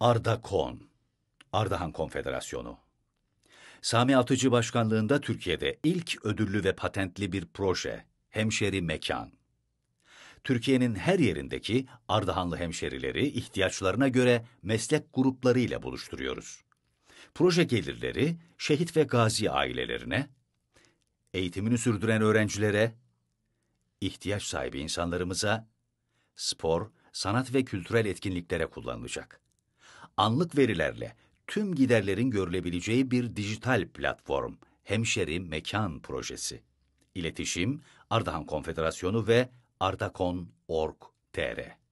Arda Kon, Ardahan Konfederasyonu. Sami Atıcı Başkanlığında Türkiye'de ilk ödüllü ve patentli bir proje, Hemşeri Mekan. Türkiye'nin her yerindeki Ardahanlı hemşerileri ihtiyaçlarına göre meslek gruplarıyla buluşturuyoruz. Proje gelirleri şehit ve gazi ailelerine, eğitimini sürdüren öğrencilere, ihtiyaç sahibi insanlarımıza, spor, sanat ve kültürel etkinliklere kullanılacak.'' anlık verilerle tüm giderlerin görülebileceği bir dijital platform, Hemşeri Mekan Projesi. İletişim Ardahan Konfederasyonu ve ardakon.org.tr